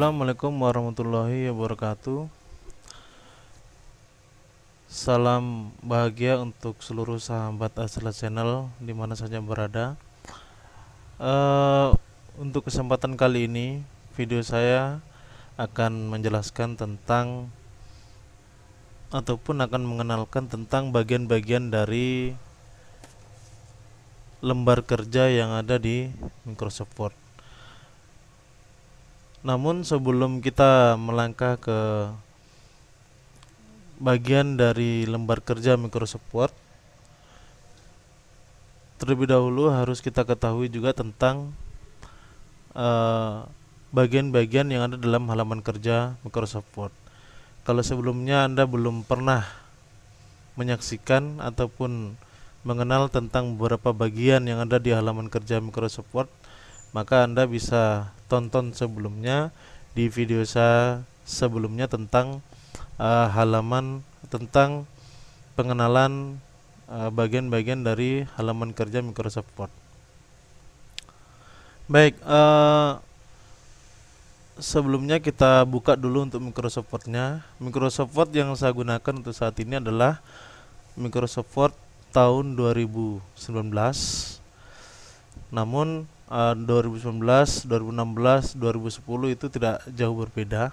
Assalamualaikum warahmatullahi wabarakatuh. Salam bahagia untuk seluruh sahabat Asla Channel dimana saja berada. Uh, untuk kesempatan kali ini, video saya akan menjelaskan tentang ataupun akan mengenalkan tentang bagian-bagian dari lembar kerja yang ada di Microsoft Word. Namun sebelum kita melangkah ke bagian dari lembar kerja Microsoft Word, terlebih dahulu harus kita ketahui juga tentang eh, bagian-bagian uh, yang ada dalam halaman kerja Microsoft Word. Kalau sebelumnya Anda belum pernah menyaksikan ataupun mengenal tentang beberapa bagian yang ada di halaman kerja Microsoft Word, maka Anda bisa tonton sebelumnya di video saya sebelumnya tentang uh, halaman tentang pengenalan eh, bagian-bagian uh, dari halaman kerja Microsoft Word. Baik, uh, sebelumnya kita buka dulu untuk Microsoft Word-nya. Microsoft Word yang saya gunakan untuk saat ini adalah Microsoft Word tahun 2019. Namun uh, 2019, 2016, 2010 itu tidak jauh berbeda.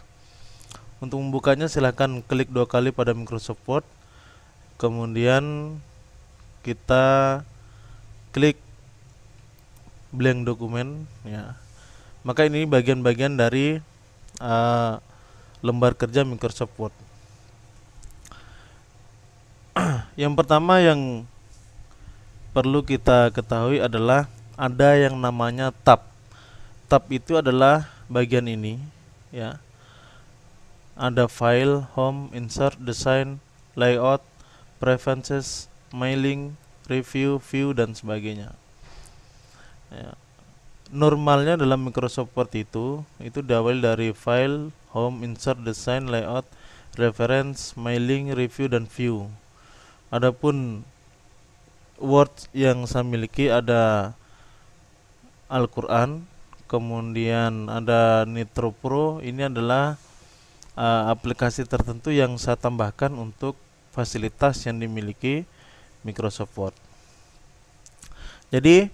Untuk membukanya silahkan klik dua kali pada Microsoft Word. Kemudian kita klik blank dokumen ya. Maka ini bagian-bagian dari uh, lembar kerja Microsoft Word. yang pertama yang perlu kita ketahui adalah ada yang namanya tab. Tab itu adalah bagian ini ya. Ada file, home, insert, design, layout, preferences, mailing, review, view dan sebagainya. Ya. Normalnya dalam Microsoft Word itu itu diawali dari file, home, insert, design, layout, reference, mailing, review dan view. Adapun Word yang saya miliki ada Al-Quran kemudian ada Nitro Pro ini adalah uh, aplikasi tertentu yang saya tambahkan untuk fasilitas yang dimiliki Microsoft Word jadi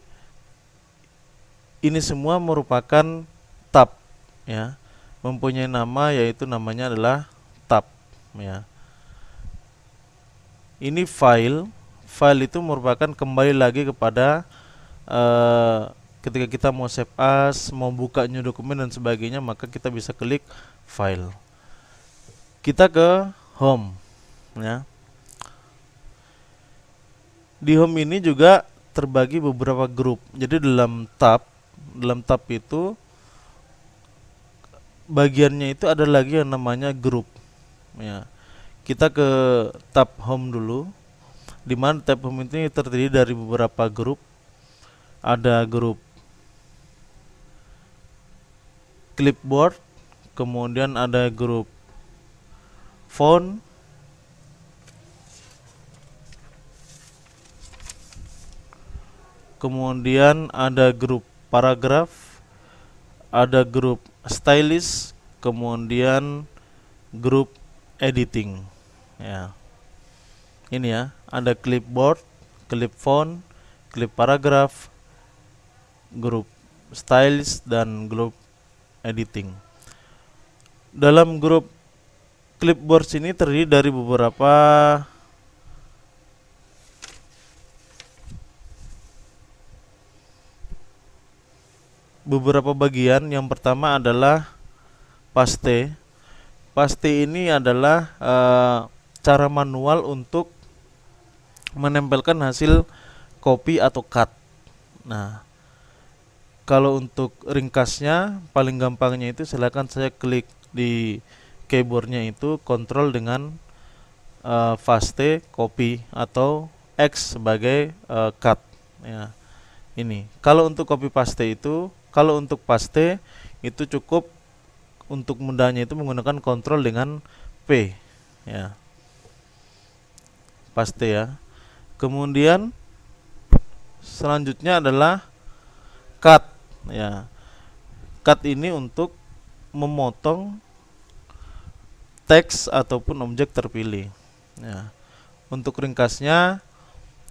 ini semua merupakan tab ya mempunyai nama yaitu namanya adalah tab ya ini file file itu merupakan kembali lagi kepada uh, ketika kita mau save as, mau buka new dokumen dan sebagainya, maka kita bisa klik file. Kita ke home ya. Di home ini juga terbagi beberapa grup. Jadi dalam tab, dalam tab itu bagiannya itu ada lagi yang namanya grup ya. Kita ke tab home dulu. Di mana tab home ini terdiri dari beberapa grup. Ada grup clipboard kemudian ada grup font kemudian ada grup paragraf ada grup stylist kemudian grup editing ya ini ya ada clipboard clip font clip paragraf grup stylist dan grup editing. Dalam grup clipboard ini terdiri dari beberapa beberapa bagian. Yang pertama adalah paste. Paste ini adalah e, cara manual untuk menempelkan hasil copy atau cut. Nah, kalau untuk ringkasnya paling gampangnya itu silakan saya klik di keyboardnya itu kontrol dengan uh, faste copy atau X sebagai uh, cut ya. Ini. Kalau untuk copy paste itu, kalau untuk paste itu cukup untuk mudahnya itu menggunakan kontrol dengan P ya. Paste ya. Kemudian selanjutnya adalah cut ya cut ini untuk memotong teks ataupun objek terpilih ya untuk ringkasnya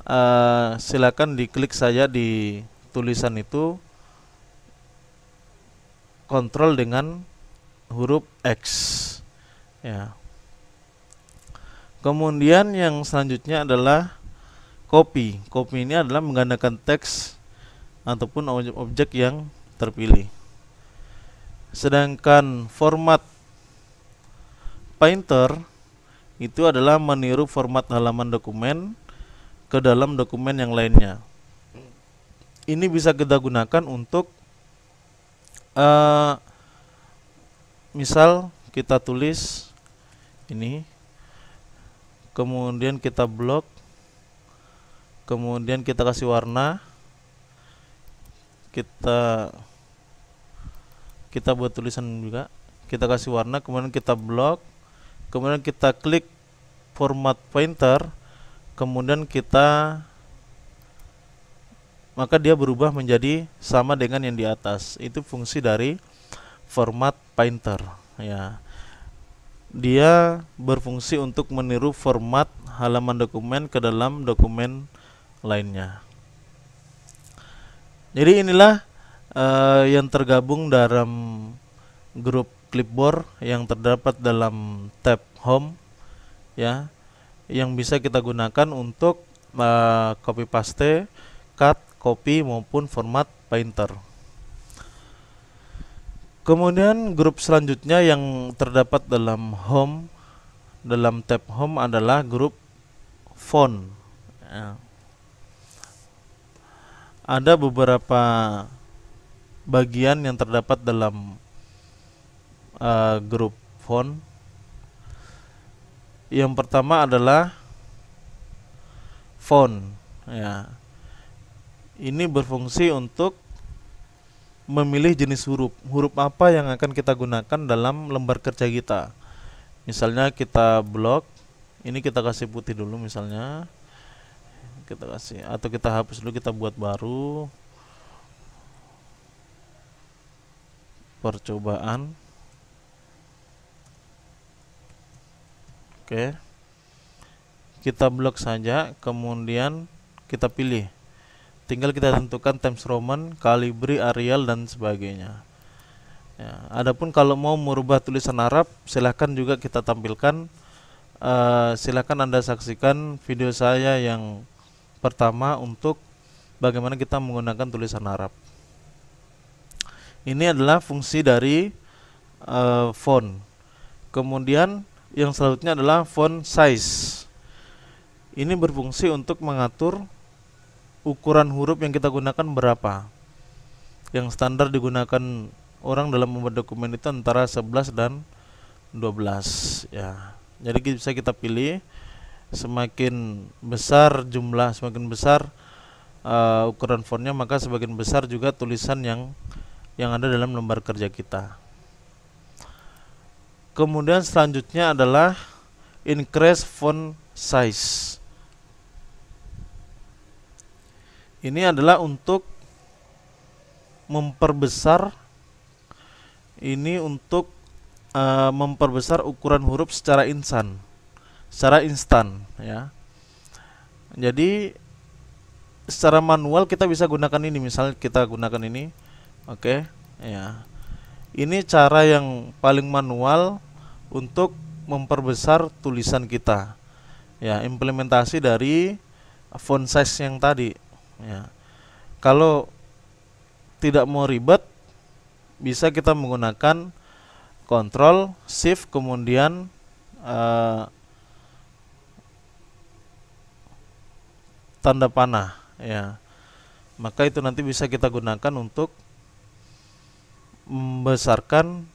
uh, silakan diklik saja di tulisan itu kontrol dengan huruf X ya kemudian yang selanjutnya adalah copy copy ini adalah menggandakan teks ataupun objek yang terpilih. Sedangkan format Painter itu adalah meniru format halaman dokumen ke dalam dokumen yang lainnya. Ini bisa kita gunakan untuk uh, misal kita tulis ini kemudian kita blok kemudian kita kasih warna kita kita buat tulisan juga kita kasih warna kemudian kita blok kemudian kita klik format pointer kemudian kita maka dia berubah menjadi sama dengan yang di atas itu fungsi dari format pointer ya dia berfungsi untuk meniru format halaman dokumen ke dalam dokumen lainnya jadi inilah uh, yang tergabung dalam grup clipboard yang terdapat dalam tab home ya yang bisa kita gunakan untuk uh, copy paste, cut, copy maupun format painter. Kemudian grup selanjutnya yang terdapat dalam home dalam tab home adalah grup font. Ya ada beberapa bagian yang terdapat dalam uh, grup font. Yang pertama adalah font ya. Ini berfungsi untuk memilih jenis huruf. Huruf apa yang akan kita gunakan dalam lembar kerja kita. Misalnya kita blok, ini kita kasih putih dulu misalnya kita kasih atau kita hapus dulu kita buat baru percobaan oke kita blok saja kemudian kita pilih tinggal kita tentukan Times Roman, Kalibri, Arial dan sebagainya ya, adapun kalau mau merubah tulisan Arab silahkan juga kita tampilkan uh, silahkan Anda saksikan video saya yang Pertama untuk bagaimana kita menggunakan tulisan Arab. Ini adalah fungsi dari uh, font. Kemudian yang selanjutnya adalah font size. Ini berfungsi untuk mengatur ukuran huruf yang kita gunakan berapa. Yang standar digunakan orang dalam membuat dokumen itu antara 11 dan 12 ya. Jadi bisa kita pilih semakin besar jumlah semakin besar uh, ukuran fontnya maka semakin besar juga tulisan yang yang ada dalam lembar kerja kita kemudian selanjutnya adalah increase font size ini adalah untuk memperbesar ini untuk uh, memperbesar ukuran huruf secara insan secara instan ya. Jadi secara manual kita bisa gunakan ini misalnya kita gunakan ini. Oke, okay, ya. Ini cara yang paling manual untuk memperbesar tulisan kita. Ya, implementasi dari font size yang tadi ya. Kalau tidak mau ribet bisa kita menggunakan Ctrl Shift kemudian uh, tanda panah ya maka itu nanti bisa kita gunakan untuk membesarkan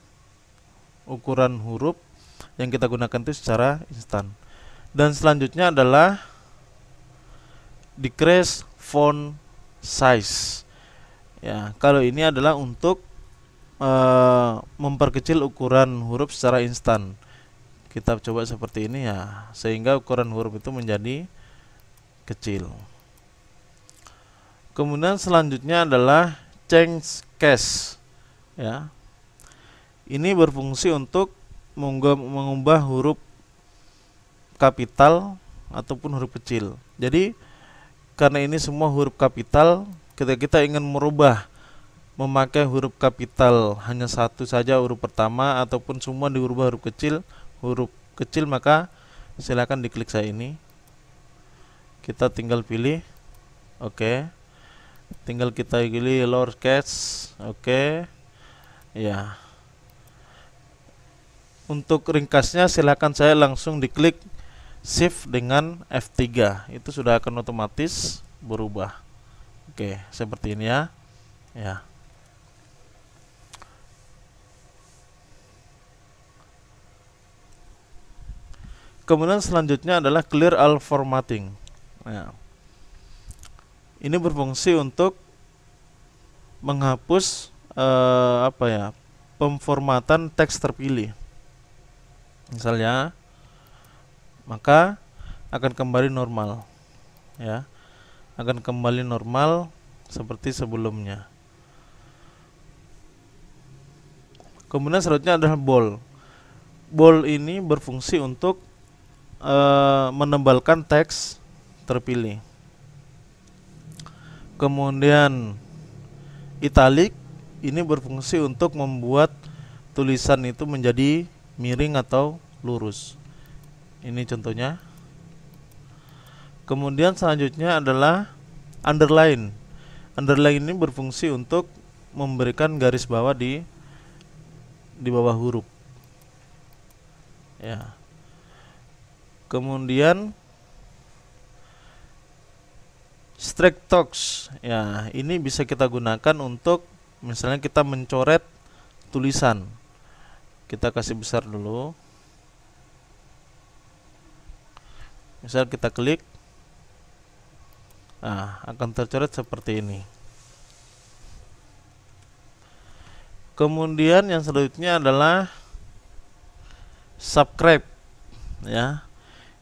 ukuran huruf yang kita gunakan itu secara instan dan selanjutnya adalah decrease font size ya kalau ini adalah untuk e, memperkecil ukuran huruf secara instan kita coba seperti ini ya sehingga ukuran huruf itu menjadi kecil. Kemudian selanjutnya adalah change cache ya. Ini berfungsi untuk mengubah huruf kapital ataupun huruf kecil. Jadi karena ini semua huruf kapital, ketika kita ingin merubah memakai huruf kapital hanya satu saja huruf pertama ataupun semua diubah huruf kecil, huruf kecil maka silakan diklik saya ini kita tinggal pilih oke okay. tinggal kita pilih lower case oke okay. ya untuk ringkasnya silahkan saya langsung diklik shift dengan F3 itu sudah akan otomatis berubah oke okay, seperti ini ya ya Kemudian selanjutnya adalah clear all formatting. Nah, ini berfungsi untuk menghapus eh, apa ya pemformatan teks terpilih. Misalnya, maka akan kembali normal, ya, akan kembali normal seperti sebelumnya. Kemudian selanjutnya adalah bol. Bol ini berfungsi untuk e, eh, menebalkan teks terpilih. Kemudian italic ini berfungsi untuk membuat tulisan itu menjadi miring atau lurus. Ini contohnya. Kemudian selanjutnya adalah underline. Underline ini berfungsi untuk memberikan garis bawah di di bawah huruf. Ya. Kemudian talks Ya, ini bisa kita gunakan untuk misalnya kita mencoret tulisan. Kita kasih besar dulu. Misal kita klik. Nah, akan tercoret seperti ini. Kemudian yang selanjutnya adalah subscribe ya.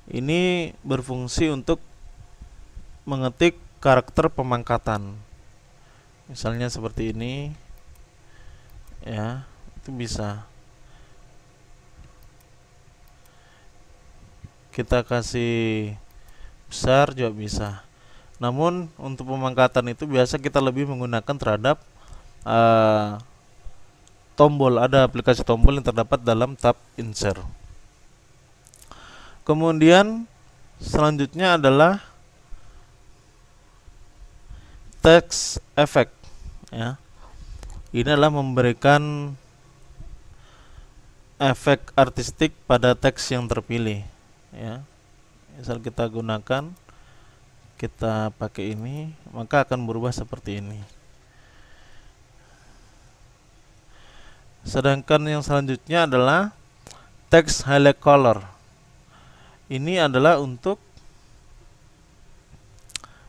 Ini berfungsi untuk mengetik karakter pemangkatan misalnya seperti ini ya itu bisa kita kasih besar juga bisa namun untuk pemangkatan itu biasa kita lebih menggunakan terhadap uh, tombol ada aplikasi tombol yang terdapat dalam tab insert kemudian selanjutnya adalah teks efek, ya ini adalah memberikan efek artistik pada teks yang terpilih ya misal kita gunakan kita pakai ini maka akan berubah seperti ini sedangkan yang selanjutnya adalah teks highlight color ini adalah untuk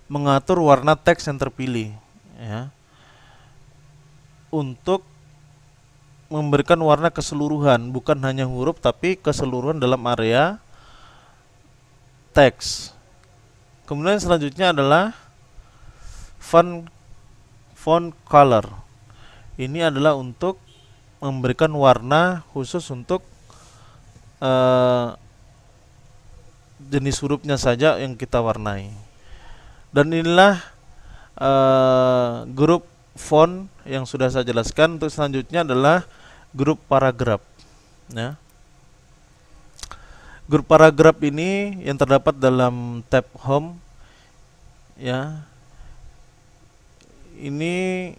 mengatur warna teks yang terpilih ya untuk memberikan warna keseluruhan bukan hanya huruf tapi keseluruhan dalam area teks kemudian selanjutnya adalah font font color ini adalah untuk memberikan warna khusus untuk uh, jenis hurufnya saja yang kita warnai dan inilah uh, grup font yang sudah saya jelaskan. Untuk selanjutnya adalah grup paragraf. Ya. Grup paragraf ini yang terdapat dalam tab home ya. Ini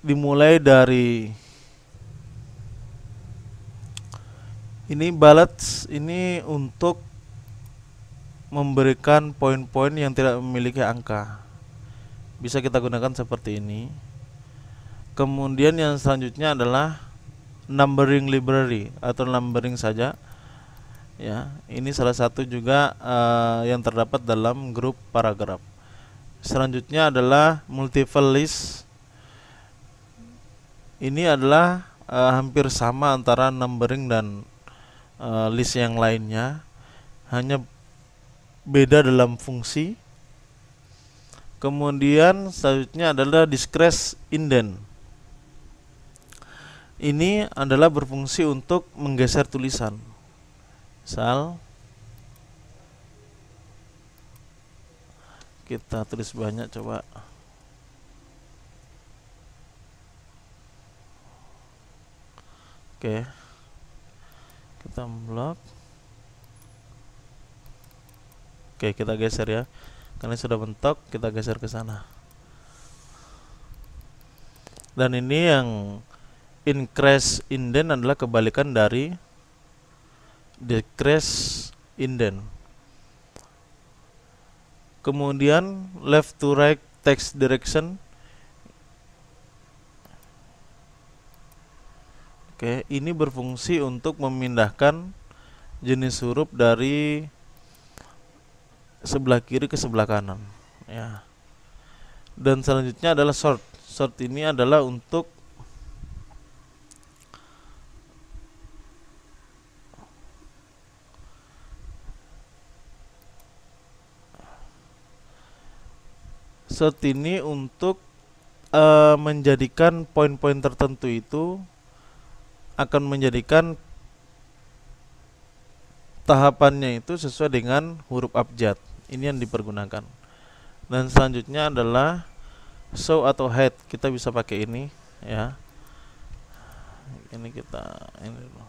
dimulai dari ini balance ini untuk memberikan poin-poin yang tidak memiliki angka bisa kita gunakan seperti ini kemudian yang selanjutnya adalah numbering library atau numbering saja ya ini salah satu juga uh, yang terdapat dalam grup paragraf selanjutnya adalah multiple list ini adalah uh, hampir sama antara numbering dan uh, list yang lainnya hanya beda dalam fungsi. Kemudian selanjutnya adalah discrete indent. Ini adalah berfungsi untuk menggeser tulisan. Misal kita tulis banyak coba. Oke. Kita blok Oke, kita geser ya. Karena sudah mentok, kita geser ke sana. Dan ini yang increase indent adalah kebalikan dari decrease indent. Kemudian left to right text direction. Oke, ini berfungsi untuk memindahkan jenis huruf dari sebelah kiri ke sebelah kanan ya dan selanjutnya adalah short short ini adalah untuk short ini untuk e, menjadikan poin-poin tertentu itu akan menjadikan tahapannya itu sesuai dengan huruf abjad ini yang dipergunakan dan selanjutnya adalah show atau head kita bisa pakai ini ya ini kita ini dulu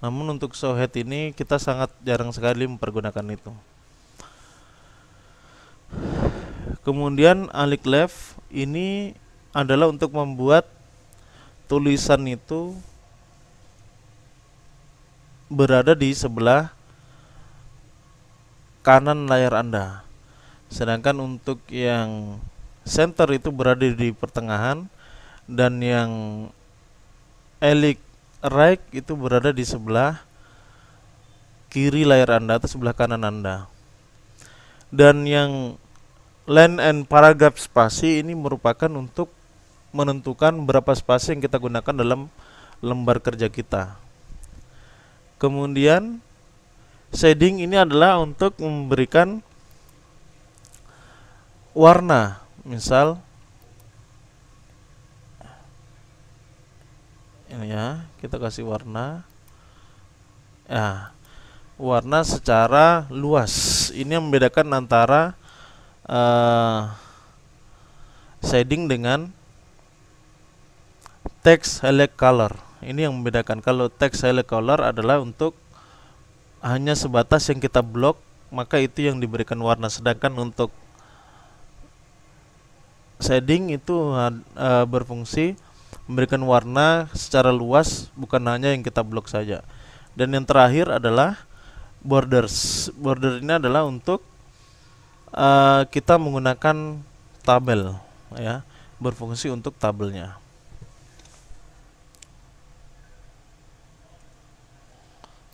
Namun untuk show head ini kita sangat jarang sekali mempergunakan itu. Kemudian alik left ini adalah untuk membuat tulisan itu berada di sebelah kanan layar Anda. Sedangkan untuk yang center itu berada di pertengahan dan yang elik right itu berada di sebelah kiri layar Anda atau sebelah kanan Anda. Dan yang line and paragraph spasi ini merupakan untuk menentukan berapa spasi yang kita gunakan dalam lembar kerja kita. Kemudian shading ini adalah untuk memberikan warna, misal ini ya, kita kasih warna. Ya, warna secara luas. Ini yang membedakan antara uh, shading dengan text select color ini yang membedakan kalau text select color adalah untuk hanya sebatas yang kita blok maka itu yang diberikan warna sedangkan untuk shading itu uh, berfungsi memberikan warna secara luas bukan hanya yang kita blok saja dan yang terakhir adalah borders border ini adalah untuk uh, kita menggunakan tabel ya berfungsi untuk tabelnya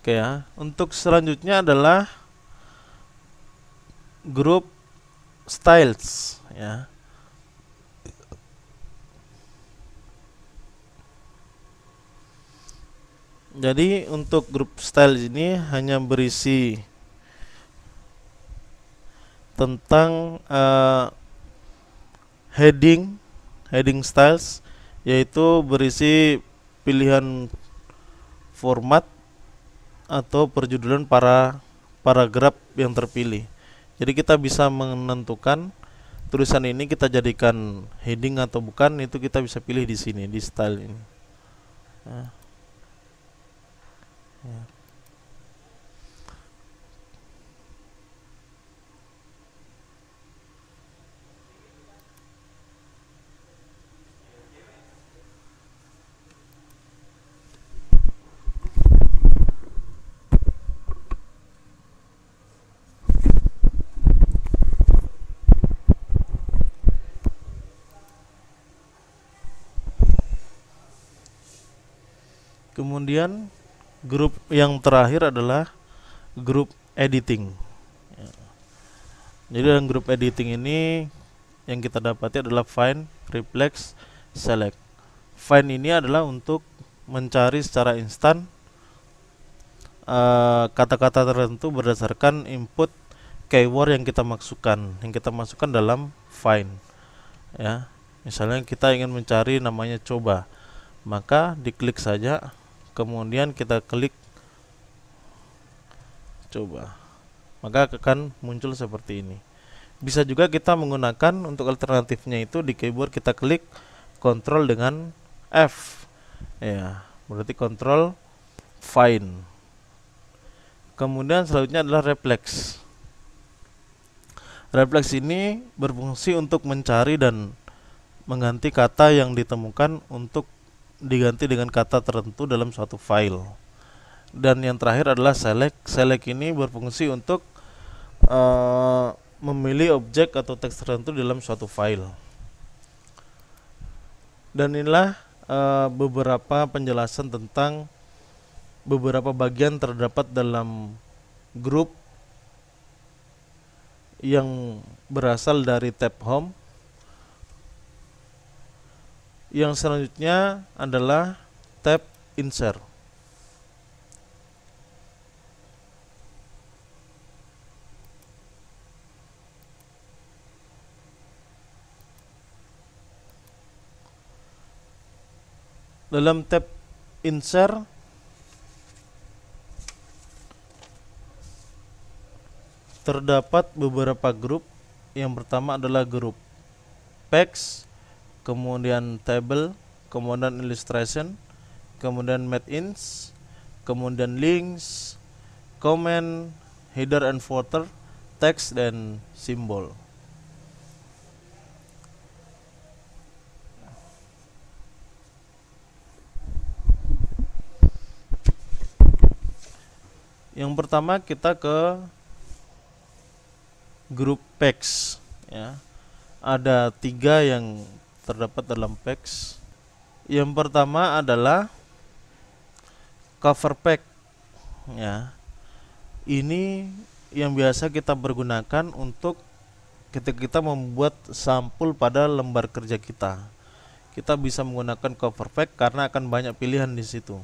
Oke ya. Untuk selanjutnya adalah grup styles ya. Jadi untuk grup styles ini hanya berisi tentang uh, heading heading styles yaitu berisi pilihan format atau perjudulan para paragraf yang terpilih. Jadi kita bisa menentukan tulisan ini kita jadikan heading atau bukan itu kita bisa pilih di sini di style ini. Ya. Ya. kemudian grup yang terakhir adalah grup editing ya. jadi dalam grup editing ini yang kita dapati adalah find reflex select find ini adalah untuk mencari secara instan eh, kata-kata uh, tertentu berdasarkan input keyword yang kita masukkan yang kita masukkan dalam find ya misalnya kita ingin mencari namanya coba maka diklik saja kemudian kita klik coba maka akan muncul seperti ini bisa juga kita menggunakan untuk alternatifnya itu di keyboard kita klik kontrol dengan F ya berarti kontrol find kemudian selanjutnya adalah reflex reflex ini berfungsi untuk mencari dan mengganti kata yang ditemukan untuk diganti dengan kata tertentu dalam suatu file. Dan yang terakhir adalah select. Select ini berfungsi untuk uh, memilih objek atau teks tertentu dalam suatu file. Dan inilah uh, beberapa penjelasan tentang beberapa bagian terdapat dalam grup yang berasal dari tab home yang selanjutnya adalah tab insert. Dalam tab insert terdapat beberapa grup. Yang pertama adalah grup packs kemudian table, kemudian illustration, kemudian made ins, kemudian links, comment, header and footer, text dan simbol. Yang pertama kita ke grup packs ya. Ada tiga yang terdapat dalam packs. Yang pertama adalah cover pack ya. Ini yang biasa kita pergunakan untuk ketika kita membuat sampul pada lembar kerja kita. Kita bisa menggunakan cover pack karena akan banyak pilihan di situ.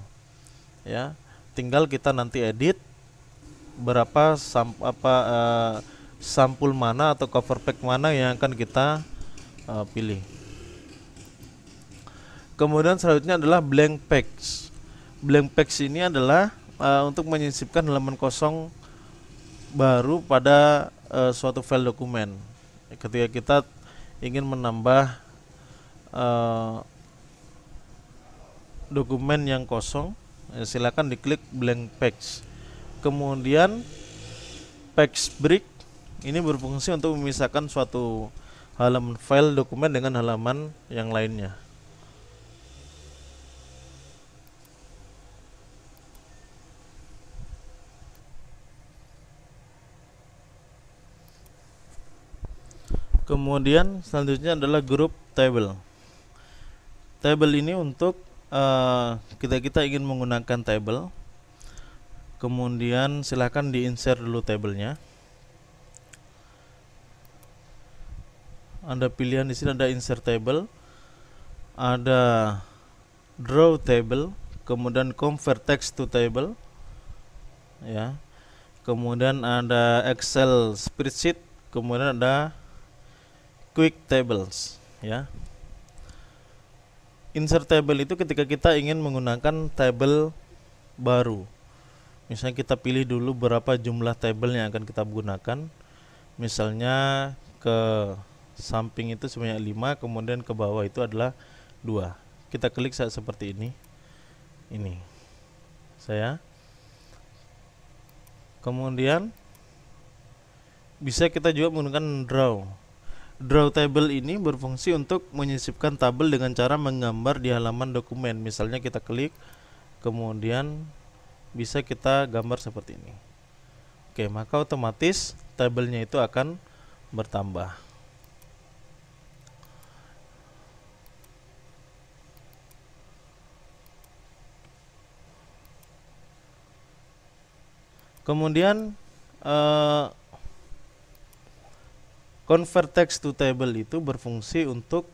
Ya, tinggal kita nanti edit berapa sam apa uh, sampul mana atau cover pack mana yang akan kita uh, pilih. Kemudian selanjutnya adalah blank page. Blank page ini adalah uh, untuk menyisipkan halaman kosong baru pada uh, suatu file dokumen. Ketika kita ingin menambah uh, dokumen yang kosong, ya silakan diklik blank page. Kemudian page break ini berfungsi untuk memisahkan suatu halaman file dokumen dengan halaman yang lainnya. Kemudian selanjutnya adalah grup table. Table ini untuk kita eh, kita kita ingin menggunakan table. Kemudian silahkan diinsert dulu tablenya. Ada pilihan di sini ada insert table, ada draw table, kemudian convert text to table, ya. Kemudian ada Excel spreadsheet, kemudian ada quick tables ya insert table itu ketika kita ingin menggunakan table baru misalnya kita pilih dulu berapa jumlah table yang akan kita gunakan misalnya ke samping itu sebanyak 5 kemudian ke bawah itu adalah 2 kita klik saat seperti ini ini saya kemudian bisa kita juga menggunakan draw Draw table ini berfungsi untuk menyisipkan tabel dengan cara menggambar di halaman dokumen. Misalnya kita klik, kemudian bisa kita gambar seperti ini. Oke, maka otomatis tabelnya itu akan bertambah. Kemudian eh, Convert text to table itu berfungsi untuk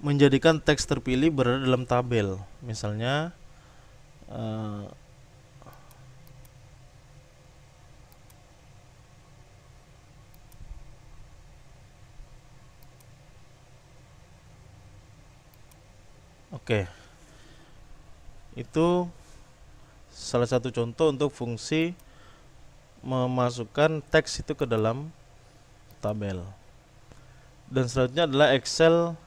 menjadikan teks terpilih berada dalam tabel. Misalnya uh, Oke. Okay. Itu salah satu contoh untuk fungsi memasukkan teks itu ke dalam tabel dan selanjutnya adalah Excel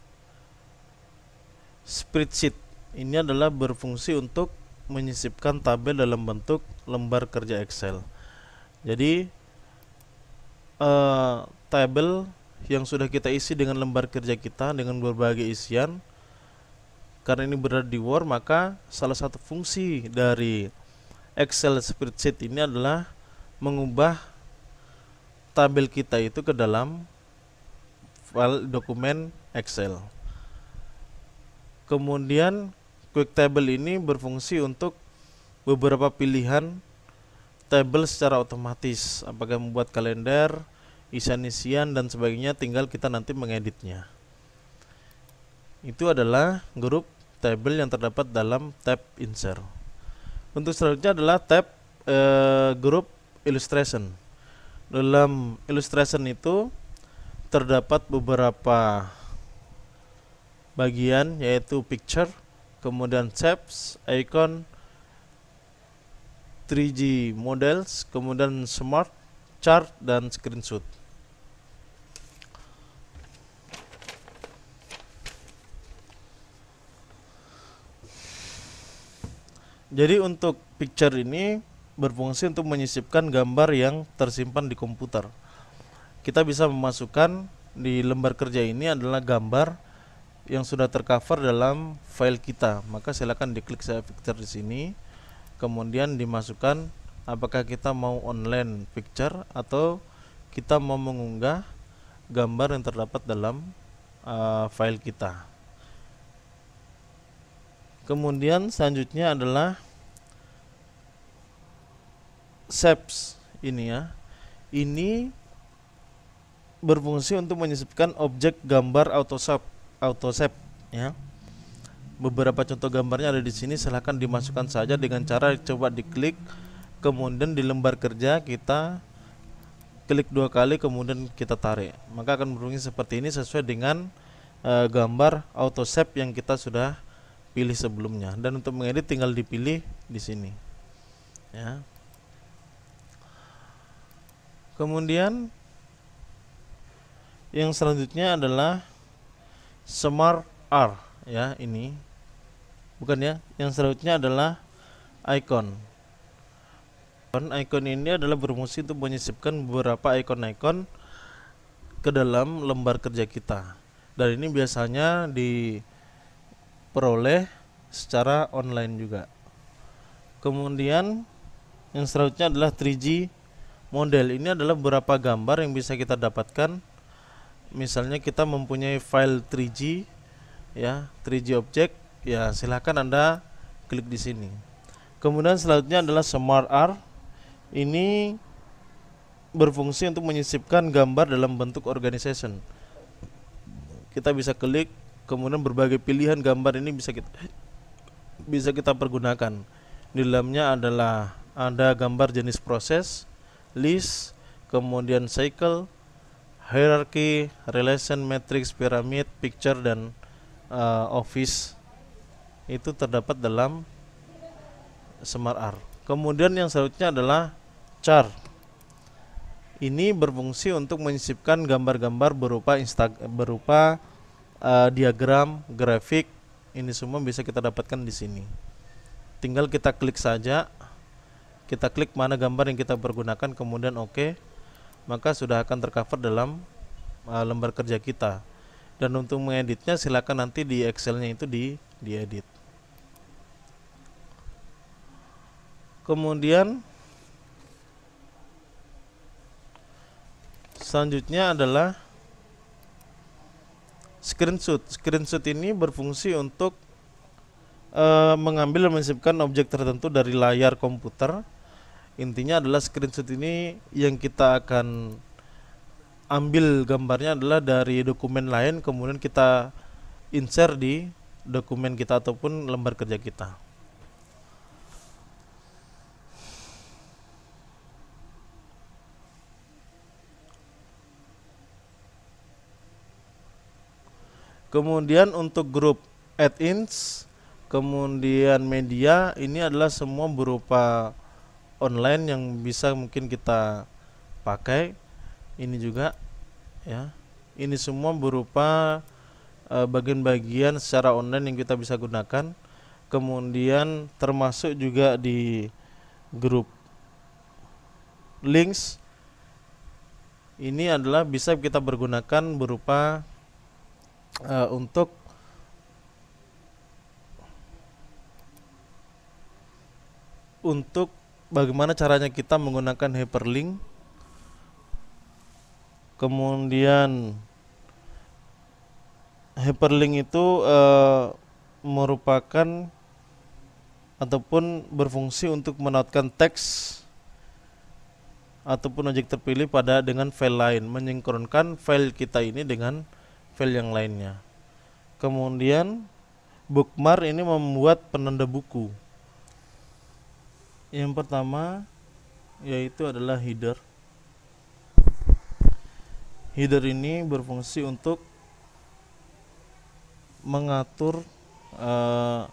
spreadsheet ini adalah berfungsi untuk menyisipkan tabel dalam bentuk lembar kerja Excel jadi uh, tabel yang sudah kita isi dengan lembar kerja kita dengan berbagai isian karena ini berada di Word maka salah satu fungsi dari Excel spreadsheet ini adalah mengubah tabel kita itu ke dalam file dokumen Excel. Kemudian Quick Table ini berfungsi untuk beberapa pilihan table secara otomatis, apakah membuat kalender, isian-isian dan sebagainya tinggal kita nanti mengeditnya. Itu adalah grup table yang terdapat dalam tab insert. Untuk selanjutnya adalah tab eh, grup illustration dalam illustration itu terdapat beberapa bagian yaitu picture, kemudian shapes, icon, 3G models, kemudian smart chart dan screenshot. Jadi untuk picture ini berfungsi untuk menyisipkan gambar yang tersimpan di komputer. Kita bisa memasukkan di lembar kerja ini adalah gambar yang sudah tercover dalam file kita. Maka silakan diklik saya picture di sini. Kemudian dimasukkan apakah kita mau online picture atau kita mau mengunggah gambar yang terdapat dalam uh, file kita. Kemudian selanjutnya adalah SEPS ini ya. Ini berfungsi untuk menyisipkan objek gambar AutoShop, AutoShop ya. Beberapa contoh gambarnya ada di sini, silahkan dimasukkan saja dengan cara coba diklik kemudian di lembar kerja kita klik dua kali kemudian kita tarik. Maka akan berfungsi seperti ini sesuai dengan e, gambar AutoShop yang kita sudah pilih sebelumnya dan untuk mengedit tinggal dipilih di sini. Ya kemudian yang selanjutnya adalah smart R ya ini bukan ya yang selanjutnya adalah icon icon ini adalah berfungsi untuk menyisipkan beberapa icon-icon ke dalam lembar kerja kita dan ini biasanya diperoleh secara online juga kemudian yang selanjutnya adalah 3G model ini adalah beberapa gambar yang bisa kita dapatkan misalnya kita mempunyai file 3G ya 3G objek, ya silahkan anda klik di sini kemudian selanjutnya adalah Smart R ini berfungsi untuk menyisipkan gambar dalam bentuk organization kita bisa klik kemudian berbagai pilihan gambar ini bisa kita bisa kita pergunakan di dalamnya adalah ada gambar jenis proses list, kemudian cycle, hierarchy, relation matrix, pyramid, picture dan uh, office itu terdapat dalam Smart R. Kemudian yang selanjutnya adalah char. Ini berfungsi untuk menyisipkan gambar-gambar berupa insta berupa uh, diagram, grafik. Ini semua bisa kita dapatkan di sini. Tinggal kita klik saja kita klik mana gambar yang kita pergunakan kemudian oke okay, maka sudah akan tercover dalam uh, lembar kerja kita dan untuk mengeditnya silakan nanti di Excelnya itu di diedit kemudian selanjutnya adalah screenshot screenshot ini berfungsi untuk e, mengambil dan menyimpan objek tertentu dari layar komputer intinya adalah screenshot ini yang kita akan ambil gambarnya adalah dari dokumen lain kemudian kita insert di dokumen kita ataupun lembar kerja kita kemudian untuk grup add-ins kemudian media ini adalah semua berupa online yang bisa mungkin kita pakai ini juga ya ini semua berupa eh, bagian-bagian uh, secara online yang kita bisa gunakan kemudian termasuk juga di grup links ini adalah bisa kita bergunakan berupa uh, untuk untuk bagaimana caranya kita menggunakan hyperlink kemudian hyperlink itu uh, merupakan ataupun berfungsi untuk menautkan teks ataupun objek terpilih pada dengan file lain menyinkronkan file kita ini dengan file yang lainnya kemudian bookmark ini membuat penanda buku yang pertama yaitu adalah header header ini berfungsi untuk mengatur eh,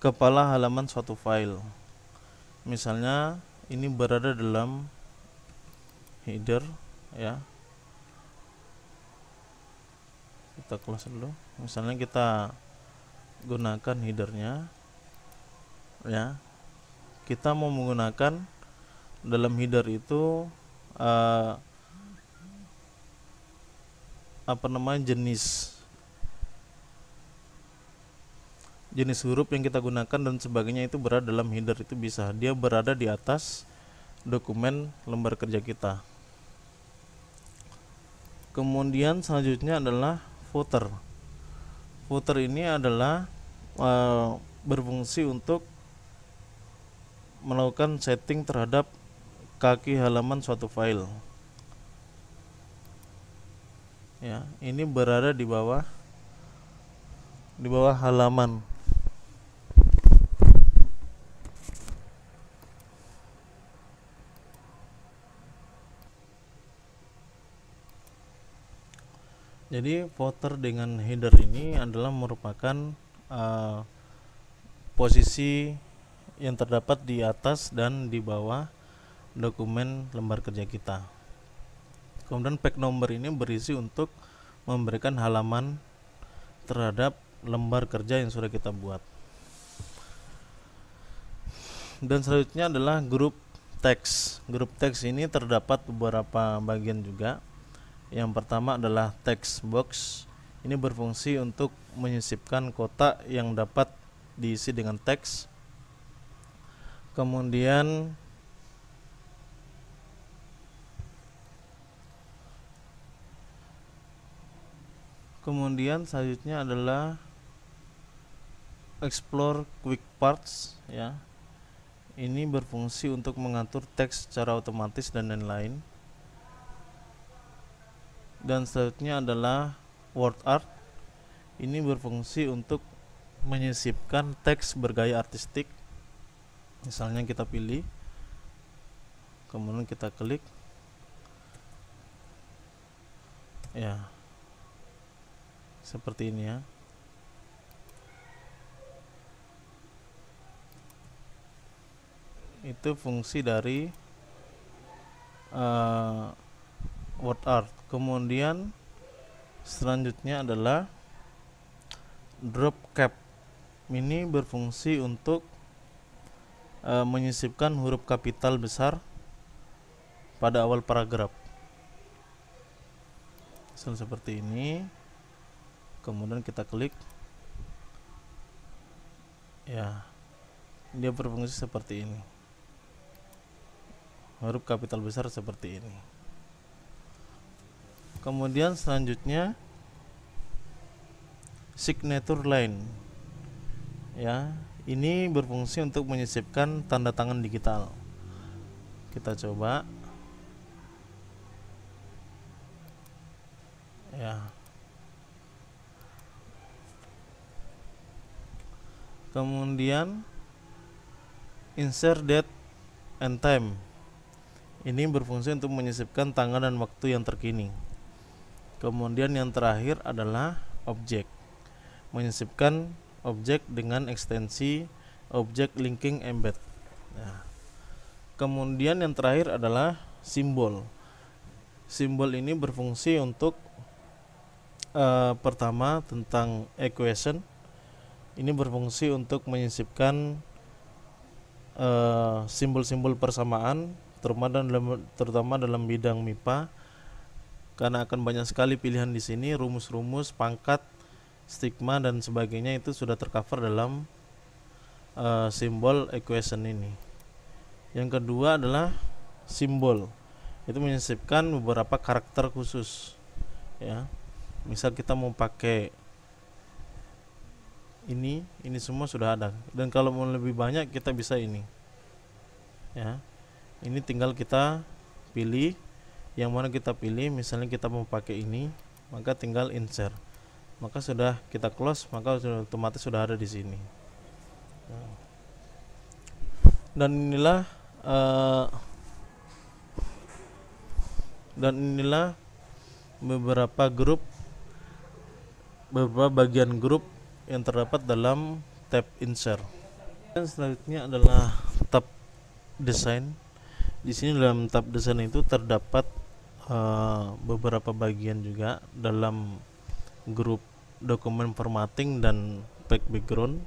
kepala halaman suatu file misalnya ini berada dalam header ya kita close dulu misalnya kita gunakan headernya ya kita mau menggunakan dalam header itu uh, apa namanya jenis jenis huruf yang kita gunakan dan sebagainya itu berada dalam header itu bisa dia berada di atas dokumen lembar kerja kita kemudian selanjutnya adalah footer footer ini adalah uh, berfungsi untuk melakukan setting terhadap kaki halaman suatu file ya ini berada di bawah di bawah halaman Jadi footer dengan header ini adalah merupakan uh, posisi yang terdapat di atas dan di bawah dokumen lembar kerja kita. Kemudian pack number ini berisi untuk memberikan halaman terhadap lembar kerja yang sudah kita buat. Dan selanjutnya adalah grup teks. Grup teks ini terdapat beberapa bagian juga. Yang pertama adalah text box. Ini berfungsi untuk menyisipkan kotak yang dapat diisi dengan teks kemudian kemudian selanjutnya adalah explore quick parts ya ini berfungsi untuk mengatur teks secara otomatis dan lain-lain dan selanjutnya adalah word art ini berfungsi untuk menyisipkan teks bergaya artistik misalnya kita pilih kemudian kita klik ya seperti ini ya itu fungsi dari uh, word art kemudian selanjutnya adalah drop cap ini berfungsi untuk e, menyisipkan huruf kapital besar pada awal paragraf. Misal seperti ini. Kemudian kita klik. Ya. Dia berfungsi seperti ini. Huruf kapital besar seperti ini. Kemudian selanjutnya signature line. Ya, ini berfungsi untuk menyisipkan tanda tangan digital kita coba ya kemudian insert date and time ini berfungsi untuk menyisipkan tanggal dan waktu yang terkini kemudian yang terakhir adalah objek menyisipkan objek dengan ekstensi objek linking embed. Nah, kemudian yang terakhir adalah simbol. Simbol ini berfungsi untuk uh, pertama tentang equation. Ini berfungsi untuk menyisipkan eh, simbol-simbol uh, persamaan, terutama dalam terutama dalam bidang MIPA karena akan banyak sekali pilihan di sini rumus-rumus pangkat stigma dan sebagainya itu sudah tercover dalam uh, simbol equation ini. Yang kedua adalah simbol. Itu menyisipkan beberapa karakter khusus. Ya. Misal kita mau pakai ini, ini semua sudah ada. Dan kalau mau lebih banyak kita bisa ini. Ya. Ini tinggal kita pilih yang mana kita pilih, misalnya kita mau pakai ini, maka tinggal insert maka sudah kita close maka sudah otomatis sudah ada di sini dan inilah eh, dan inilah beberapa grup beberapa bagian grup yang terdapat dalam tab insert dan selanjutnya adalah tab desain di sini dalam tab desain itu terdapat eh, beberapa bagian juga dalam grup dokumen formatting dan back background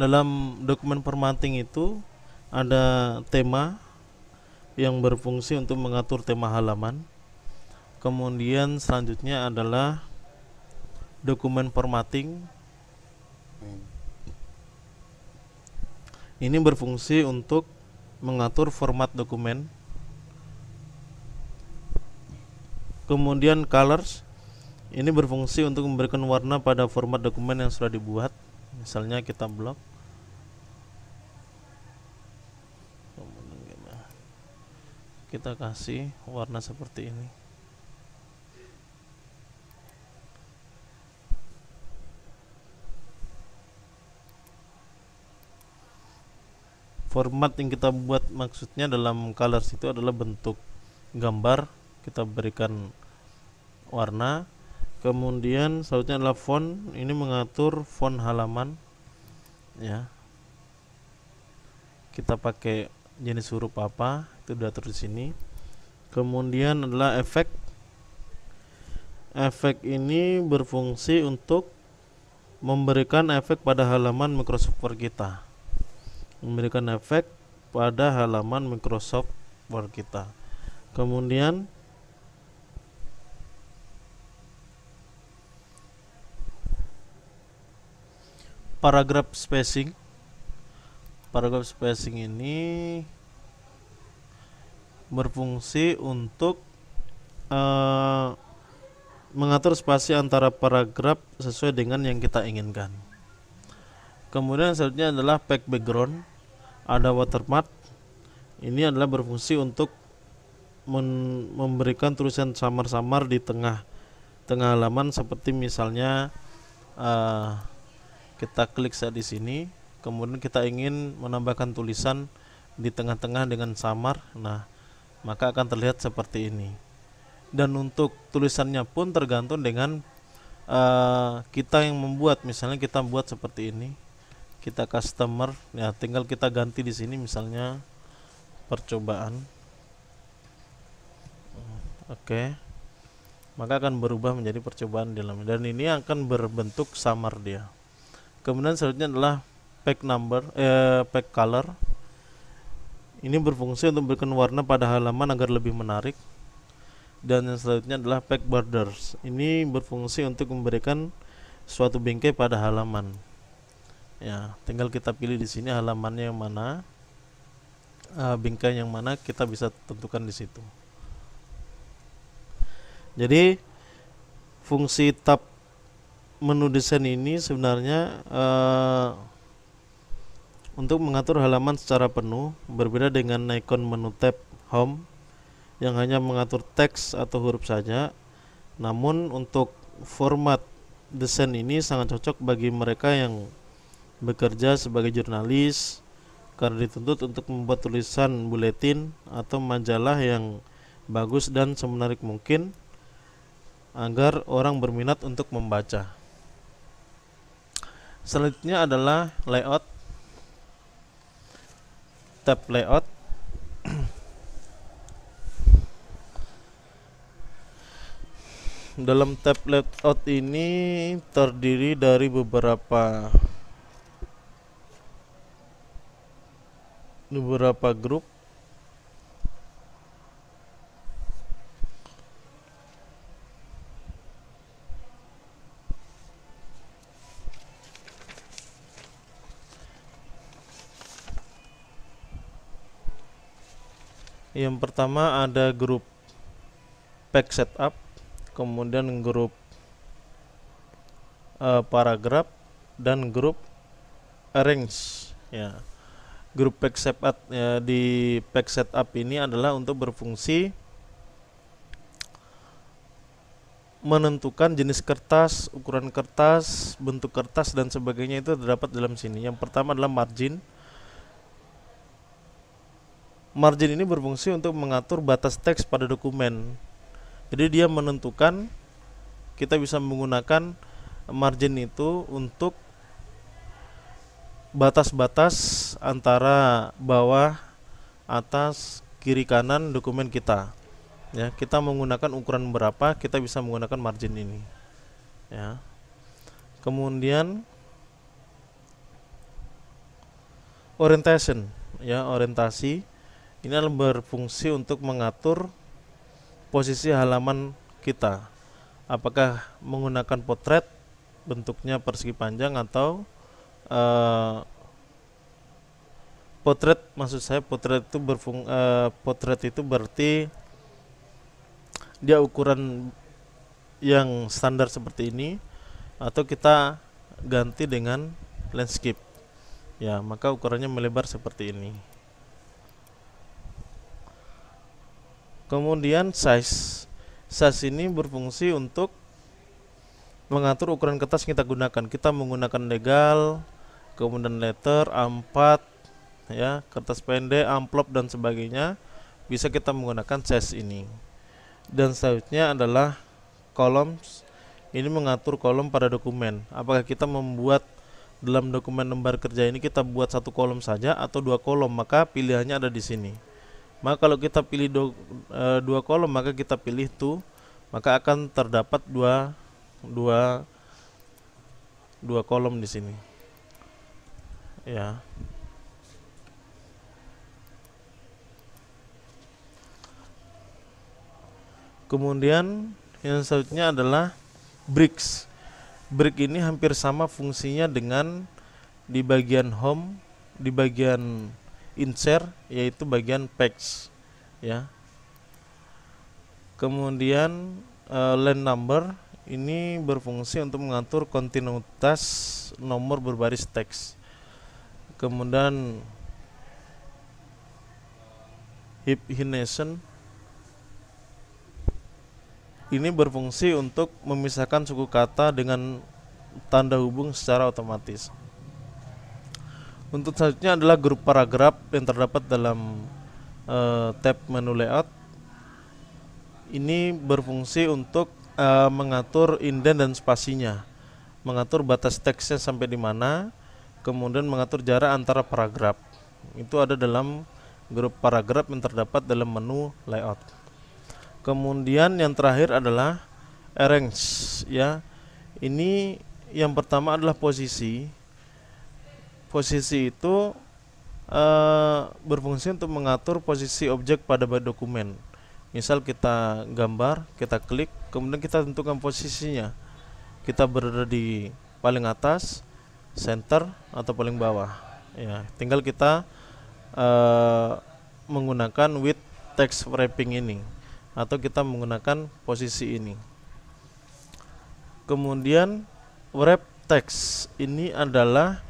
dalam dokumen formatting itu ada tema yang berfungsi untuk mengatur tema halaman kemudian selanjutnya adalah dokumen formatting ini berfungsi untuk mengatur format dokumen kemudian colors ini berfungsi untuk memberikan warna pada format dokumen yang sudah dibuat, misalnya kita blok. Kita kasih warna seperti ini. format yang kita buat maksudnya dalam colors itu adalah bentuk gambar kita berikan warna kemudian selanjutnya adalah font ini mengatur font halaman ya kita pakai jenis huruf apa itu diatur di sini kemudian adalah efek efek ini berfungsi untuk memberikan efek pada halaman Microsoft Word kita memberikan efek pada halaman Microsoft Word kita kemudian paragraph spacing paragraph spacing ini berfungsi untuk uh, mengatur spasi antara paragraf sesuai dengan yang kita inginkan. Kemudian selanjutnya adalah pack background, ada watermark. Ini adalah berfungsi untuk memberikan tulisan samar-samar di tengah tengah halaman seperti misalnya uh, kita klik saat di sini kemudian kita ingin menambahkan tulisan di tengah-tengah dengan samar nah maka akan terlihat seperti ini dan untuk tulisannya pun tergantung dengan uh, kita yang membuat misalnya kita buat seperti ini kita customer ya tinggal kita ganti di sini misalnya percobaan oke okay. maka akan berubah menjadi percobaan di dalamnya dan ini akan berbentuk samar dia kemudian selanjutnya adalah pack number eh, pack color ini berfungsi untuk memberikan warna pada halaman agar lebih menarik dan yang selanjutnya adalah pack borders ini berfungsi untuk memberikan suatu bingkai pada halaman ya tinggal kita pilih di sini halamannya yang mana uh, bingkai yang mana kita bisa tentukan di situ jadi fungsi tab menu desain ini sebenarnya uh, untuk mengatur halaman secara penuh berbeda dengan icon menu tab home yang hanya mengatur teks atau huruf saja namun untuk format desain ini sangat cocok bagi mereka yang bekerja sebagai jurnalis karena dituntut untuk membuat tulisan buletin atau majalah yang bagus dan semenarik mungkin agar orang berminat untuk membaca selanjutnya adalah layout tab layout dalam tab layout ini terdiri dari beberapa beberapa grup yang pertama ada grup pack setup kemudian grup uh, paragraf dan grup arrange ya grup pack setup ya, di pack setup ini adalah untuk berfungsi menentukan jenis kertas ukuran kertas bentuk kertas dan sebagainya itu terdapat dalam sini yang pertama adalah margin margin ini berfungsi untuk mengatur batas teks pada dokumen. Jadi dia menentukan kita bisa menggunakan margin itu untuk batas-batas antara bawah, atas, kiri kanan dokumen kita. Ya, kita menggunakan ukuran berapa kita bisa menggunakan margin ini. Ya. Kemudian orientation ya orientasi ini adalah berfungsi untuk mengatur posisi halaman kita apakah menggunakan potret bentuknya persegi panjang atau uh, potret maksud saya potret itu berfung uh, potret itu berarti dia ukuran yang standar seperti ini atau kita ganti dengan landscape ya maka ukurannya melebar seperti ini kemudian size size ini berfungsi untuk mengatur ukuran kertas yang kita gunakan kita menggunakan legal kemudian letter A4 ya kertas pendek amplop dan sebagainya bisa kita menggunakan size ini dan selanjutnya adalah columns ini mengatur kolom pada dokumen apakah kita membuat dalam dokumen lembar kerja ini kita buat satu kolom saja atau dua kolom maka pilihannya ada di sini maka kalau kita pilih do, e, dua kolom maka kita pilih to maka akan terdapat dua dua dua kolom di sini. Ya. Kemudian yang selanjutnya adalah bricks. Brick ini hampir sama fungsinya dengan di bagian home, di bagian insert yaitu bagian page ya kemudian uh, eh, line number ini berfungsi untuk mengatur kontinuitas nomor berbaris teks kemudian hip hibination ini berfungsi untuk memisahkan suku kata dengan tanda hubung secara otomatis untuk selanjutnya adalah grup paragraf yang terdapat dalam uh, tab menu layout. Ini berfungsi untuk uh, mengatur inden dan spasinya, mengatur batas teksnya sampai di mana, kemudian mengatur jarak antara paragraf. Itu ada dalam grup paragraf yang terdapat dalam menu layout. Kemudian yang terakhir adalah arrange ya. Ini yang pertama adalah posisi posisi itu uh, berfungsi untuk mengatur posisi objek pada dokumen. Misal kita gambar, kita klik, kemudian kita tentukan posisinya. Kita berada di paling atas, center atau paling bawah. Ya, tinggal kita uh, menggunakan width text wrapping ini atau kita menggunakan posisi ini. Kemudian wrap text ini adalah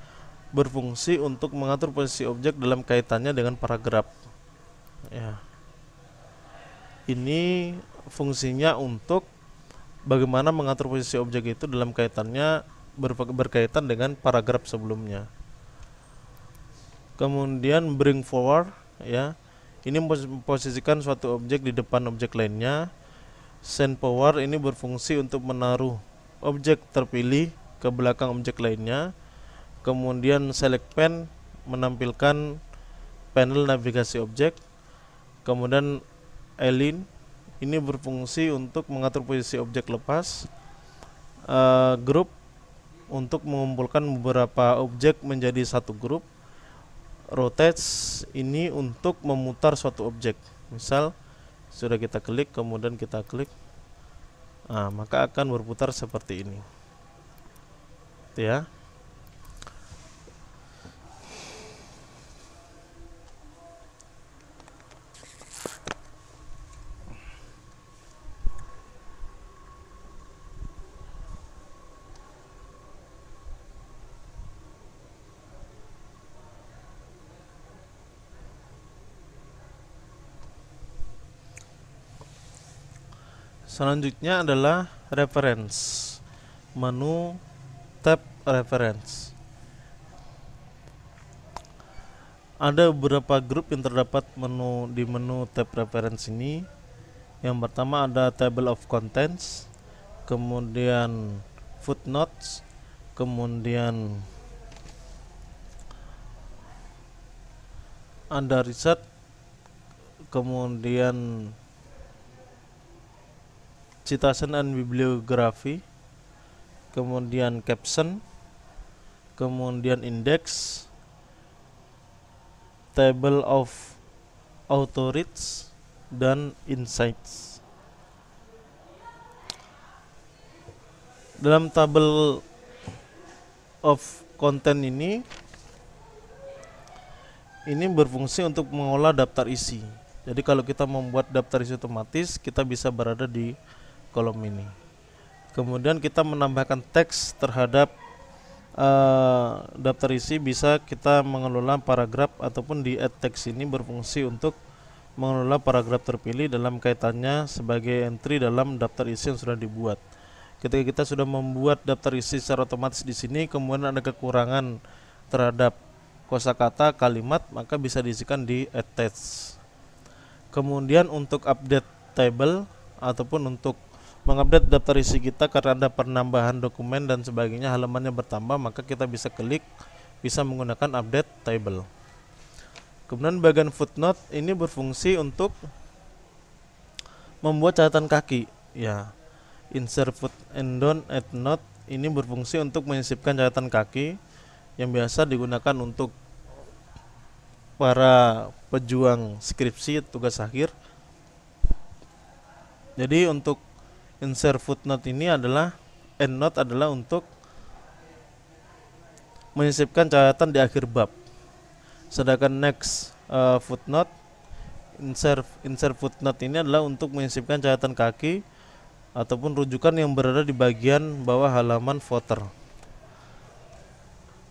berfungsi untuk mengatur posisi objek dalam kaitannya dengan paragraf. Ya. Ini fungsinya untuk bagaimana mengatur posisi objek itu dalam kaitannya ber berkaitan dengan paragraf sebelumnya. Kemudian bring forward ya. Ini memposisikan suatu objek di depan objek lainnya. Send forward ini berfungsi untuk menaruh objek terpilih ke belakang objek lainnya kemudian select pen menampilkan panel navigasi objek kemudian align ini berfungsi untuk mengatur posisi objek lepas uh, eh, group untuk mengumpulkan beberapa objek menjadi satu grup rotate ini untuk memutar suatu objek misal sudah kita klik kemudian kita klik nah, maka akan berputar seperti ini ya Selanjutnya adalah reference. Menu tab reference. Ada beberapa grup yang terdapat menu di menu tab reference ini. Yang pertama ada table of contents, kemudian footnotes, kemudian ada riset, kemudian citation and bibliography, kemudian caption kemudian index table of authorities dan insights dalam table of content ini ini berfungsi untuk mengolah daftar isi jadi kalau kita membuat daftar isi otomatis kita bisa berada di kolom ini kemudian kita menambahkan teks terhadap uh, daftar isi bisa kita mengelola paragraf ataupun di add text ini berfungsi untuk mengelola paragraf terpilih dalam kaitannya sebagai entry dalam daftar isi yang sudah dibuat. Ketika kita sudah membuat daftar isi secara otomatis di sini, kemudian ada kekurangan terhadap kosakata kalimat, maka bisa diisikan di add text. Kemudian untuk update table ataupun untuk mengupdate daftar isi kita karena ada penambahan dokumen dan sebagainya halamannya bertambah maka kita bisa klik bisa menggunakan update table kemudian bagian footnote ini berfungsi untuk membuat catatan kaki ya insert foot and don't at note ini berfungsi untuk menyisipkan catatan kaki yang biasa digunakan untuk para pejuang skripsi tugas akhir jadi untuk insert footnote ini adalah endnote adalah untuk menyisipkan catatan di akhir bab. Sedangkan next uh, footnote insert insert footnote ini adalah untuk menyisipkan catatan kaki ataupun rujukan yang berada di bagian bawah halaman footer.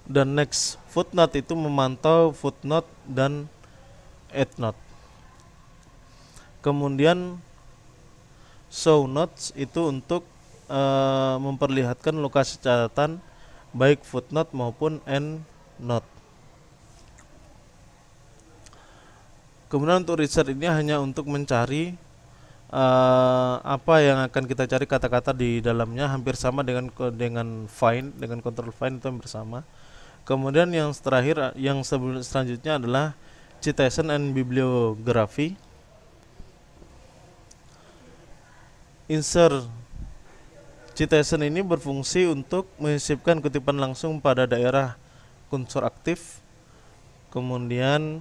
Dan next footnote itu memantau footnote dan endnote. Kemudian show notes itu untuk uh, memperlihatkan lokasi catatan baik footnote maupun endnote. Kemudian untuk research ini hanya untuk mencari uh, apa yang akan kita cari kata-kata di dalamnya hampir sama dengan dengan find dengan control find itu hampir sama. Kemudian yang terakhir yang selanjutnya adalah citation and bibliography Insert citation ini berfungsi untuk menyisipkan kutipan langsung pada daerah kursor aktif. Kemudian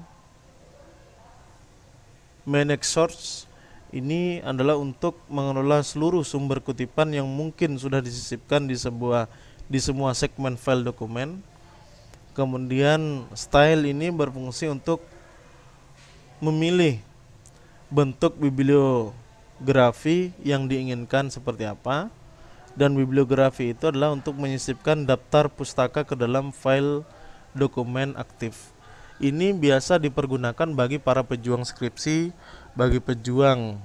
manage source ini adalah untuk mengelola seluruh sumber kutipan yang mungkin sudah disisipkan di sebuah di semua segmen file dokumen. Kemudian style ini berfungsi untuk memilih bentuk biblio grafik yang diinginkan seperti apa dan bibliografi itu adalah untuk menyisipkan daftar pustaka ke dalam file dokumen aktif. Ini biasa dipergunakan bagi para pejuang skripsi, bagi pejuang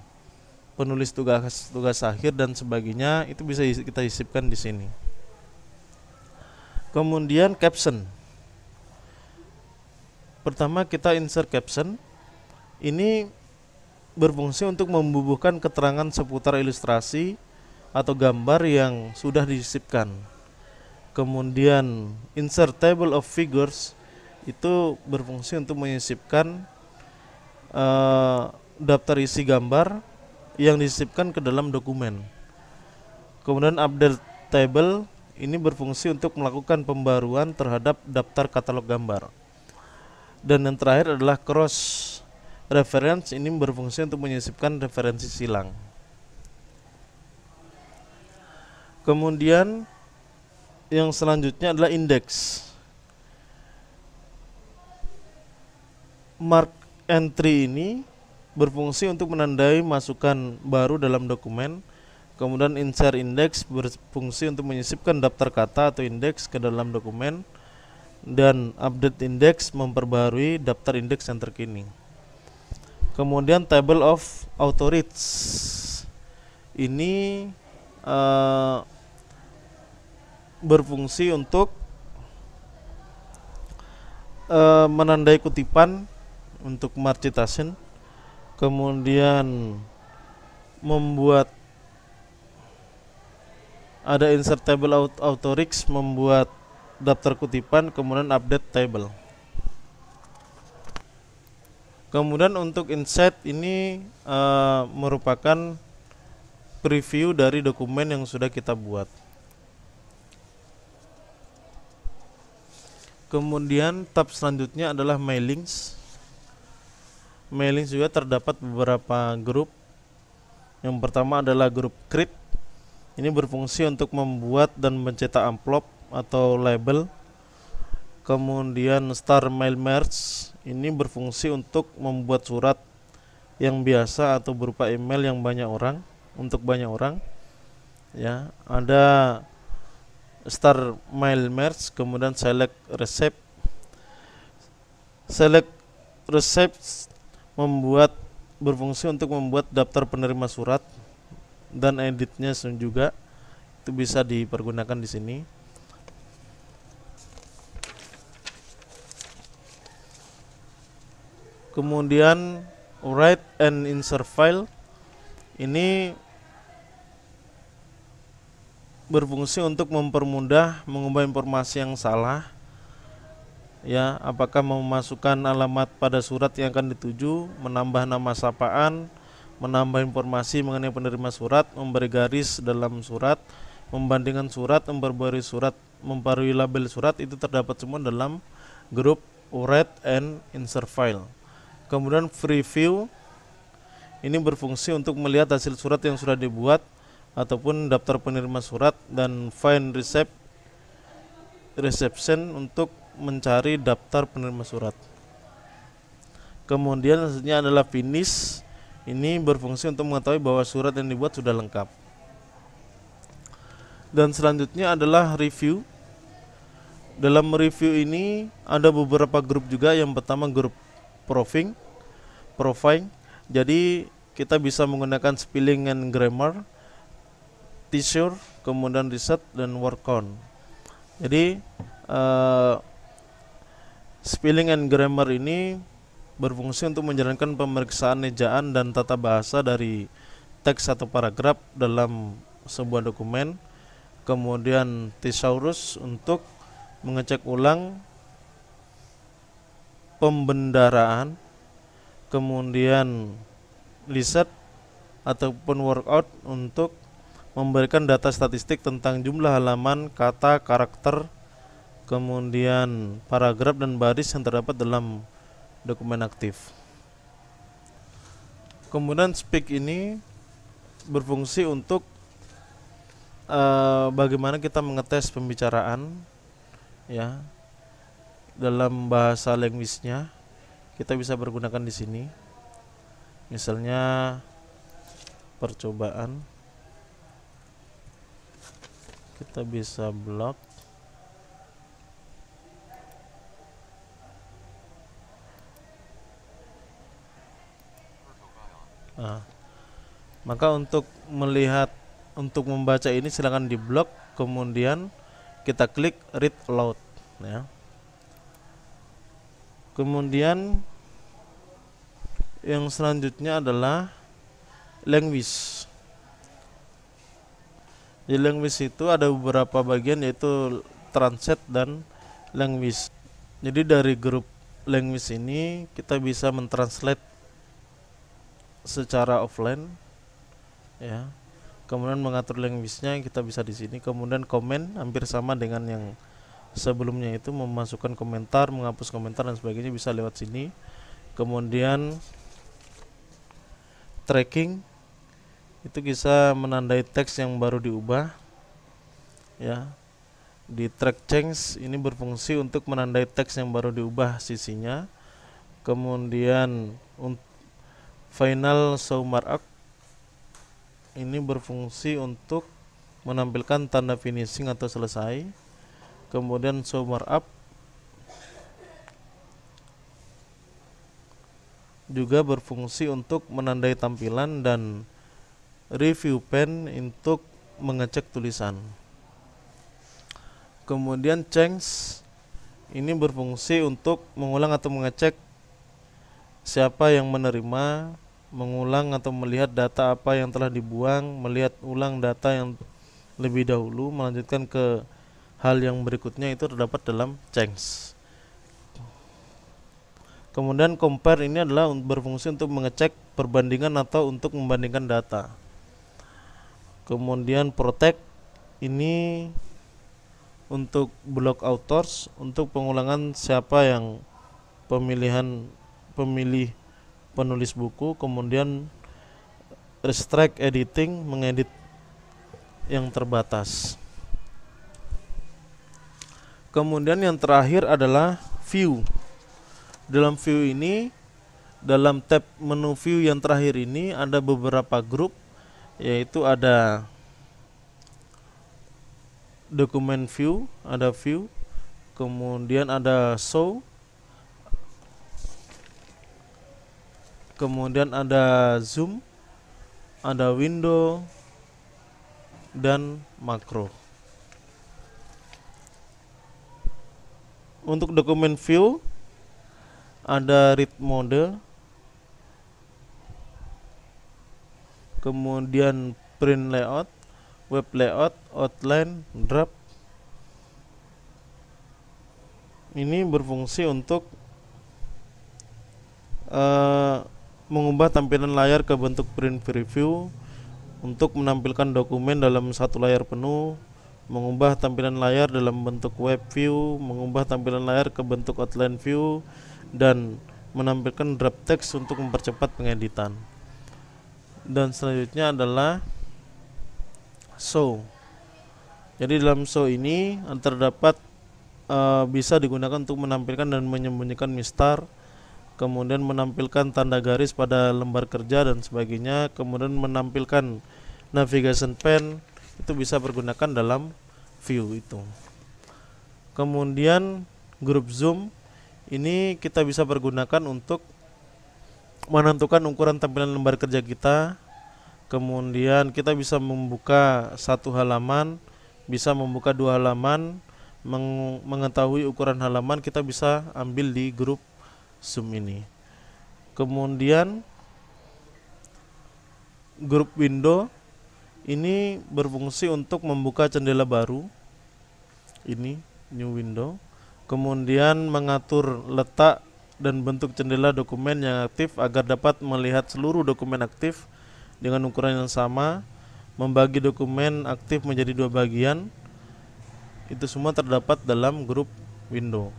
penulis tugas tugas akhir dan sebagainya itu bisa kita sisipkan di sini. Kemudian caption. Pertama kita insert caption. Ini berfungsi untuk membubuhkan keterangan seputar ilustrasi atau gambar yang sudah disisipkan. Kemudian insert table of figures itu berfungsi untuk menyisipkan uh, daftar isi gambar yang disisipkan ke dalam dokumen. Kemudian update table ini berfungsi untuk melakukan pembaruan terhadap daftar katalog gambar. Dan yang terakhir adalah cross Reference ini berfungsi untuk menyisipkan referensi silang. Kemudian yang selanjutnya adalah indeks. Mark entry ini berfungsi untuk menandai masukan baru dalam dokumen. Kemudian insert index berfungsi untuk menyisipkan daftar kata atau indeks ke dalam dokumen dan update index memperbarui daftar indeks yang terkini kemudian table of authorities ini uh, berfungsi untuk uh, menandai kutipan untuk marcitasin kemudian membuat ada insert table authorities membuat daftar kutipan kemudian update table Kemudian untuk insight ini uh, merupakan preview dari dokumen yang sudah kita buat. Kemudian tab selanjutnya adalah mailings. Mailings juga terdapat beberapa grup. Yang pertama adalah grup creep. Ini berfungsi untuk membuat dan mencetak amplop atau label. Kemudian star mail merge ini berfungsi untuk membuat surat yang biasa atau berupa email yang banyak orang untuk banyak orang ya ada star mail merge kemudian select resep select resep membuat berfungsi untuk membuat daftar penerima surat dan editnya juga itu bisa dipergunakan di sini kemudian write and insert file ini berfungsi untuk mempermudah mengubah informasi yang salah ya apakah memasukkan alamat pada surat yang akan dituju menambah nama sapaan menambah informasi mengenai penerima surat memberi garis dalam surat membandingkan surat memperbarui surat memperbarui label surat itu terdapat semua dalam grup write and insert file Kemudian free view ini berfungsi untuk melihat hasil surat yang sudah dibuat ataupun daftar penerima surat dan find receipt reception untuk mencari daftar penerima surat. Kemudian selanjutnya adalah finish. Ini berfungsi untuk mengetahui bahwa surat yang dibuat sudah lengkap. Dan selanjutnya adalah review. Dalam review ini ada beberapa grup juga. Yang pertama grup proofing profile jadi kita bisa menggunakan spelling and grammar teacher kemudian Reset dan work on jadi uh, spelling and grammar ini berfungsi untuk menjalankan pemeriksaan ejaan dan tata bahasa dari teks atau paragraf dalam sebuah dokumen kemudian thesaurus untuk mengecek ulang pembendaraan kemudian riset ataupun workout untuk memberikan data statistik tentang jumlah halaman, kata, karakter, kemudian paragraf dan baris yang terdapat dalam dokumen aktif. Kemudian speak ini berfungsi untuk e, bagaimana kita mengetes pembicaraan ya dalam bahasa linguisnya kita bisa pergunakan di sini misalnya percobaan kita bisa blok nah, maka untuk melihat untuk membaca ini silahkan di blok kemudian kita klik read aloud ya kemudian yang selanjutnya adalah language di language itu ada beberapa bagian yaitu transit dan language jadi dari grup language ini kita bisa mentranslate secara offline ya kemudian mengatur language-nya kita bisa di sini kemudian komen hampir sama dengan yang sebelumnya itu memasukkan komentar menghapus komentar dan sebagainya bisa lewat sini kemudian tracking itu bisa menandai teks yang baru diubah ya di track change ini berfungsi untuk menandai teks yang baru diubah sisinya kemudian final show markup ini berfungsi untuk menampilkan tanda finishing atau selesai kemudian show markup juga berfungsi untuk menandai tampilan dan review pen untuk mengecek tulisan. Kemudian change ini berfungsi untuk mengulang atau mengecek siapa yang menerima, mengulang atau melihat data apa yang telah dibuang, melihat ulang data yang lebih dahulu, melanjutkan ke hal yang berikutnya itu terdapat dalam change. Kemudian compare ini adalah berfungsi untuk mengecek perbandingan atau untuk membandingkan data. Kemudian protect ini untuk block authors untuk pengulangan siapa yang pemilihan pemilih penulis buku, kemudian restrict editing mengedit yang terbatas. Kemudian yang terakhir adalah view dalam view ini dalam tab menu view yang terakhir ini ada beberapa grup yaitu ada dokumen view, ada view, kemudian ada show, kemudian ada zoom, ada window dan makro. Untuk dokumen view ada read mode kemudian print layout web layout outline draft ini berfungsi untuk uh, mengubah tampilan layar ke bentuk print preview untuk menampilkan dokumen dalam satu layar penuh mengubah tampilan layar dalam bentuk web view mengubah tampilan layar ke bentuk outline view dan menampilkan drop text untuk mempercepat pengeditan. Dan selanjutnya adalah show. Jadi dalam show ini terdapat e, bisa digunakan untuk menampilkan dan menyembunyikan mistar, kemudian menampilkan tanda garis pada lembar kerja dan sebagainya, kemudian menampilkan navigation pen itu bisa pergunakan dalam view itu. Kemudian grup zoom ini kita bisa pergunakan untuk menentukan ukuran tampilan lembar kerja kita kemudian kita bisa membuka satu halaman bisa membuka dua halaman mengetahui ukuran halaman kita bisa ambil di grup zoom ini kemudian grup window ini berfungsi untuk membuka jendela baru ini new window kemudian mengatur letak dan bentuk jendela dokumen yang aktif agar dapat melihat seluruh dokumen aktif dengan ukuran yang sama, membagi dokumen aktif menjadi dua bagian. Itu semua terdapat dalam grup window.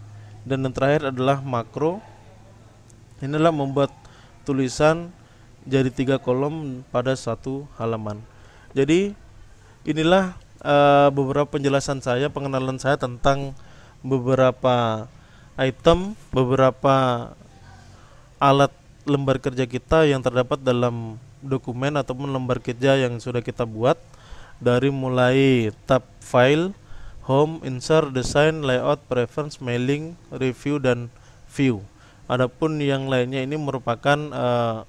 Dan yang terakhir adalah makro. Inilah membuat tulisan jadi tiga kolom pada satu halaman. Jadi inilah uh, beberapa penjelasan saya, pengenalan saya tentang beberapa item, beberapa alat lembar kerja kita yang terdapat dalam dokumen ataupun lembar kerja yang sudah kita buat dari mulai tab file, home, insert, design, layout, preference, mailing, review dan view. Adapun yang lainnya ini merupakan uh,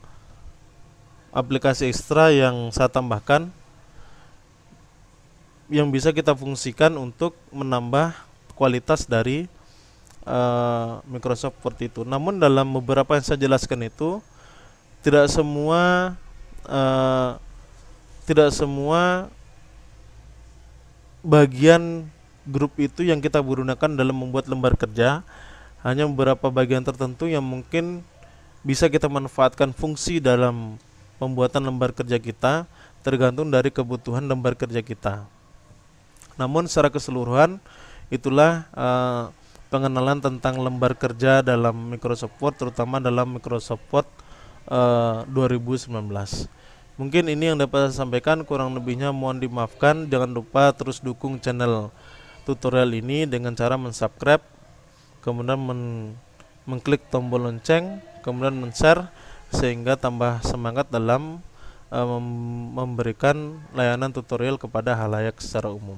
aplikasi ekstra yang saya tambahkan yang bisa kita fungsikan untuk menambah kualitas dari uh, Microsoft Word itu. Namun dalam beberapa yang saya jelaskan itu tidak semua uh, tidak semua bagian grup itu yang kita gunakan dalam membuat lembar kerja hanya beberapa bagian tertentu yang mungkin bisa kita manfaatkan fungsi dalam pembuatan lembar kerja kita tergantung dari kebutuhan lembar kerja kita. Namun secara keseluruhan itulah uh, pengenalan tentang lembar kerja dalam Microsoft Word terutama dalam Microsoft Word uh, eh, 2019 mungkin ini yang dapat saya sampaikan kurang lebihnya mohon dimaafkan jangan lupa terus dukung channel tutorial ini dengan cara mensubscribe kemudian men mengklik tombol lonceng kemudian men-share sehingga tambah semangat dalam eh, memberikan layanan tutorial kepada halayak secara umum